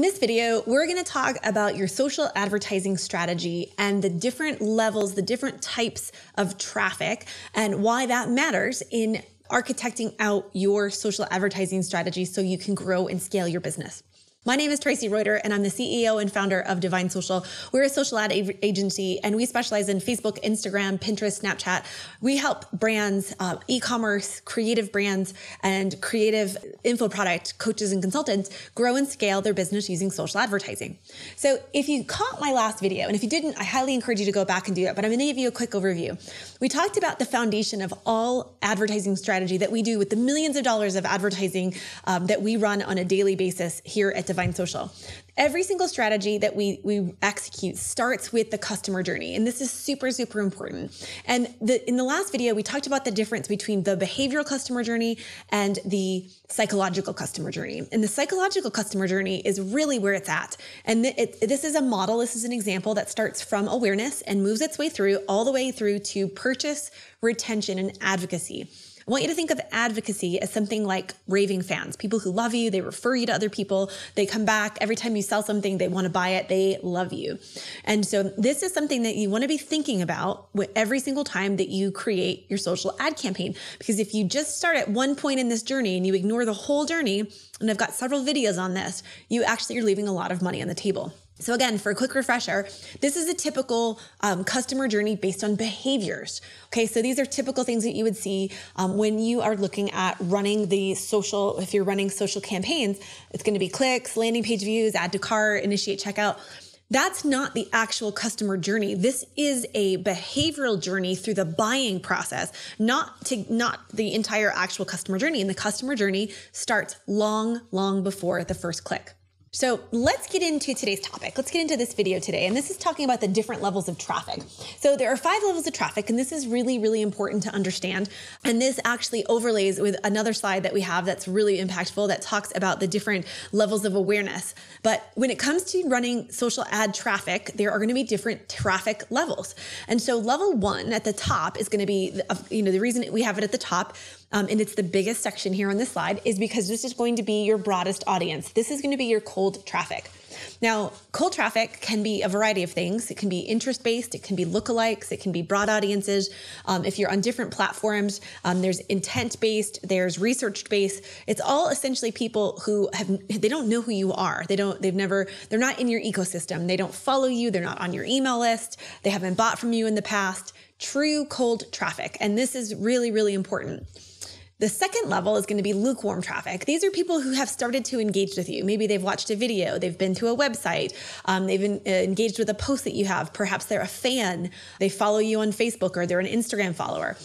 In this video, we're gonna talk about your social advertising strategy and the different levels, the different types of traffic and why that matters in architecting out your social advertising strategy so you can grow and scale your business. My name is Tracy Reuter, and I'm the CEO and founder of Divine Social. We're a social ad a agency, and we specialize in Facebook, Instagram, Pinterest, Snapchat. We help brands, uh, e commerce, creative brands, and creative info product coaches and consultants grow and scale their business using social advertising. So, if you caught my last video, and if you didn't, I highly encourage you to go back and do that, but I'm going to give you a quick overview. We talked about the foundation of all advertising strategy that we do with the millions of dollars of advertising um, that we run on a daily basis here at Divine Social every single strategy that we we execute starts with the customer journey and this is super super important and the, in the last video we talked about the difference between the behavioral customer journey and the psychological customer journey and the psychological customer journey is really where it's at and th- it, this is a model this is an example that starts from awareness and moves its way through all the way through to purchase retention and advocacy I want you to think of advocacy as something like raving fans, people who love you, they refer you to other people, they come back every time you sell something, they want to buy it, they love you. And so this is something that you want to be thinking about every single time that you create your social ad campaign. Because if you just start at one point in this journey and you ignore the whole journey, and I've got several videos on this, you actually are leaving a lot of money on the table. So, again, for a quick refresher, this is a typical um, customer journey based on behaviors. Okay, so these are typical things that you would see um, when you are looking at running the social, if you're running social campaigns, it's gonna be clicks, landing page views, add to cart, initiate checkout. That's not the actual customer journey. This is a behavioral journey through the buying process, not to not the entire actual customer journey. And the customer journey starts long, long before the first click. So let's get into today's topic. Let's get into this video today. And this is talking about the different levels of traffic. So there are five levels of traffic, and this is really, really important to understand. And this actually overlays with another slide that we have that's really impactful that talks about the different levels of awareness. But when it comes to running social ad traffic, there are going to be different traffic levels. And so level one at the top is going to be, you know, the reason we have it at the top um, and it's the biggest section here on this slide, is because this is going to be your broadest audience. This is going to be your cold traffic. Now, cold traffic can be a variety of things. It can be interest based, it can be lookalikes, it can be broad audiences. Um, if you're on different platforms, um, there's intent based, there's research based. It's all essentially people who have, they don't know who you are. They don't, they've never, they're not in your ecosystem. They don't follow you, they're not on your email list, they haven't bought from you in the past. True cold traffic. And this is really, really important. The second level is going to be lukewarm traffic. These are people who have started to engage with you. Maybe they've watched a video, they've been to a website, um, they've been, uh, engaged with a post that you have. Perhaps they're a fan, they follow you on Facebook, or they're an Instagram follower.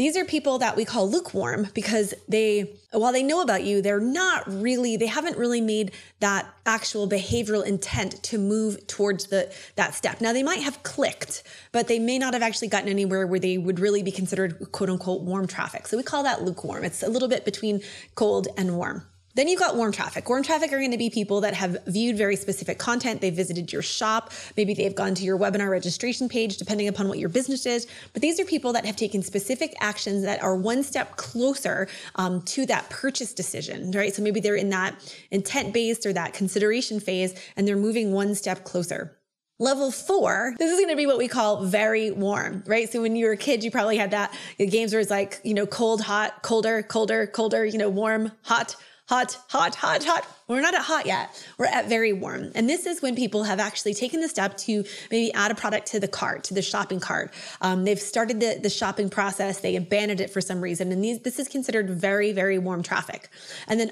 These are people that we call lukewarm because they, while they know about you, they're not really, they haven't really made that actual behavioral intent to move towards the that step. Now they might have clicked, but they may not have actually gotten anywhere where they would really be considered quote unquote warm traffic. So we call that lukewarm. It's a little bit between cold and warm. Then you've got warm traffic. Warm traffic are going to be people that have viewed very specific content. They've visited your shop. Maybe they've gone to your webinar registration page, depending upon what your business is. But these are people that have taken specific actions that are one step closer um, to that purchase decision, right? So maybe they're in that intent based or that consideration phase and they're moving one step closer. Level four, this is going to be what we call very warm, right? So when you were a kid, you probably had that games where it's like, you know, cold, hot, colder, colder, colder, you know, warm, hot, hot, hot, hot, hot. We're not at hot yet. We're at very warm. And this is when people have actually taken the step to maybe add a product to the cart, to the shopping cart. Um, they've started the, the shopping process. They abandoned it for some reason. And these, this is considered very, very warm traffic. And then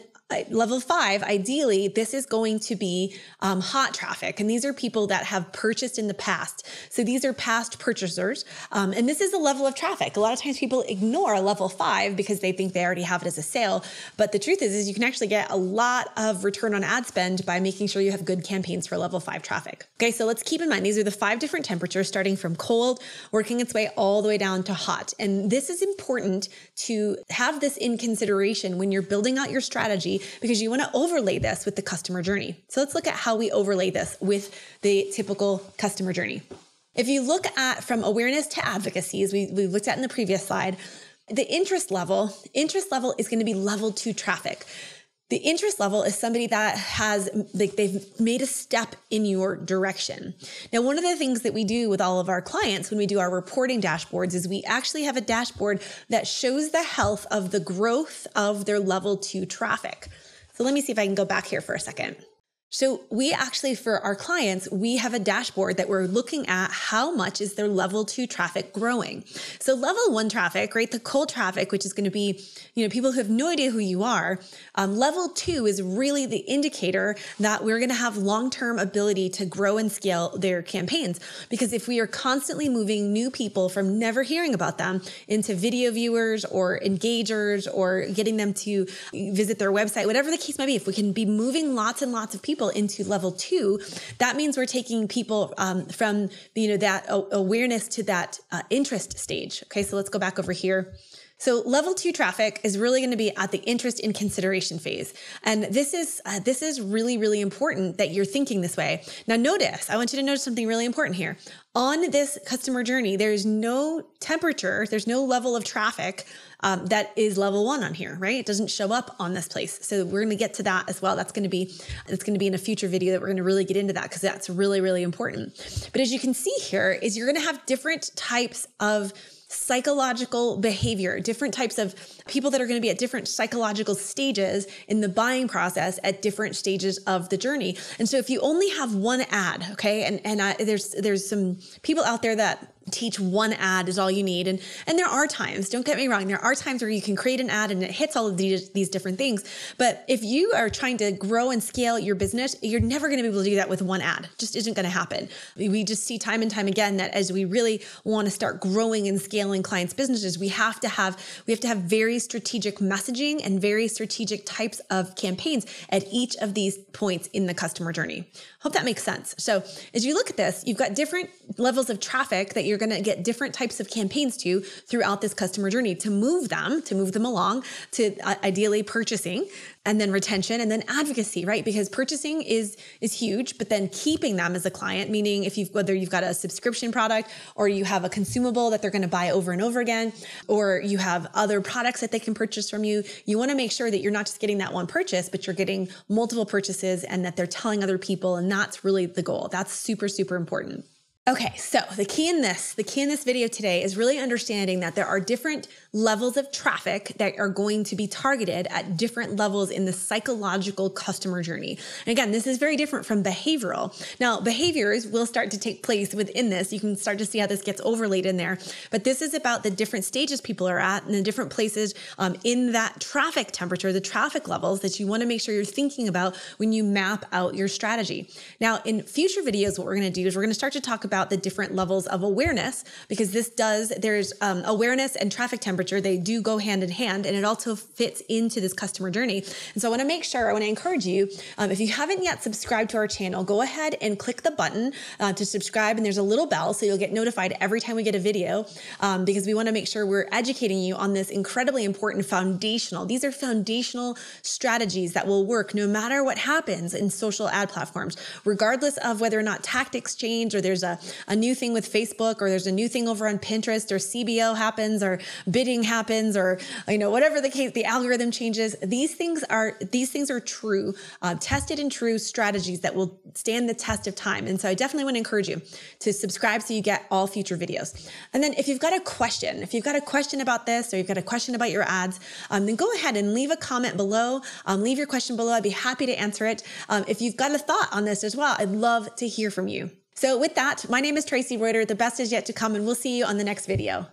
level five, ideally, this is going to be um, hot traffic. And these are people that have purchased in the past. So these are past purchasers. Um, and this is a level of traffic. A lot of times people ignore a level five because they think they already have it as a sale. But the truth is, is you can actually get a lot of return on ad spend by making sure you have good campaigns for level five traffic. Okay, so let's keep in mind, these are the five different temperatures starting from cold, working its way all the way down to hot. And this is important to have this in consideration when you're building out your strategy because you want to overlay this with the customer journey. So let's look at how we overlay this with the typical customer journey. If you look at from awareness to advocacy, as we, we looked at in the previous slide, the interest level, interest level is going to be level two traffic. The interest level is somebody that has, like, they've made a step in your direction. Now, one of the things that we do with all of our clients when we do our reporting dashboards is we actually have a dashboard that shows the health of the growth of their level two traffic. So let me see if I can go back here for a second. So we actually, for our clients, we have a dashboard that we're looking at how much is their level two traffic growing. So level one traffic, right? The cold traffic, which is going to be, you know, people who have no idea who you are. Um, level two is really the indicator that we're going to have long-term ability to grow and scale their campaigns. Because if we are constantly moving new people from never hearing about them into video viewers or engagers or getting them to visit their website, whatever the case may be, if we can be moving lots and lots of people people into level two, that means we're taking people um, from you know that awareness to that uh, interest stage. Okay, so let's go back over here so level two traffic is really going to be at the interest in consideration phase. And this is, uh, this is really, really important that you're thinking this way. Now notice, I want you to notice something really important here. On this customer journey, there's no temperature, there's no level of traffic um, that is level one on here, right? It doesn't show up on this place. So we're going to get to that as well. That's going to be, it's going to be in a future video that we're going to really get into that because that's really, really important. But as you can see here is you're going to have different types of psychological behavior, different types of people that are going to be at different psychological stages in the buying process at different stages of the journey. And so if you only have one ad, okay, and and I, there's there's some people out there that teach one ad is all you need and and there are times don't get me wrong there are times where you can create an ad and it hits all of these these different things but if you are trying to grow and scale your business you're never going to be able to do that with one ad just isn't going to happen we just see time and time again that as we really want to start growing and scaling clients businesses we have to have we have to have very strategic messaging and very strategic types of campaigns at each of these points in the customer journey hope that makes sense so as you look at this you've got different levels of traffic that you're you're going to get different types of campaigns to throughout this customer journey to move them, to move them along to uh, ideally purchasing and then retention and then advocacy, right? Because purchasing is is huge, but then keeping them as a client, meaning if you've whether you've got a subscription product or you have a consumable that they're going to buy over and over again, or you have other products that they can purchase from you, you want to make sure that you're not just getting that one purchase, but you're getting multiple purchases and that they're telling other people. And that's really the goal. That's super, super important. Okay, so the key in this, the key in this video today is really understanding that there are different levels of traffic that are going to be targeted at different levels in the psychological customer journey. And again, this is very different from behavioral. Now, behaviors will start to take place within this. You can start to see how this gets overlaid in there, but this is about the different stages people are at and the different places um, in that traffic temperature, the traffic levels that you want to make sure you're thinking about when you map out your strategy. Now, in future videos, what we're going to do is we're going to start to talk about about the different levels of awareness because this does, there's um, awareness and traffic temperature. They do go hand in hand and it also fits into this customer journey. And so I want to make sure, I want to encourage you, um, if you haven't yet subscribed to our channel, go ahead and click the button uh, to subscribe. And there's a little bell so you'll get notified every time we get a video um, because we want to make sure we're educating you on this incredibly important foundational. These are foundational strategies that will work no matter what happens in social ad platforms, regardless of whether or not tactics change or there's a a new thing with Facebook or there's a new thing over on Pinterest or CBO happens or bidding happens or, you know, whatever the case, the algorithm changes. These things are, these things are true, uh, tested and true strategies that will stand the test of time. And so I definitely want to encourage you to subscribe so you get all future videos. And then if you've got a question, if you've got a question about this or you've got a question about your ads, um, then go ahead and leave a comment below. Um, leave your question below. I'd be happy to answer it. Um, if you've got a thought on this as well, I'd love to hear from you. So with that, my name is Tracy Reuter. The best is yet to come, and we'll see you on the next video.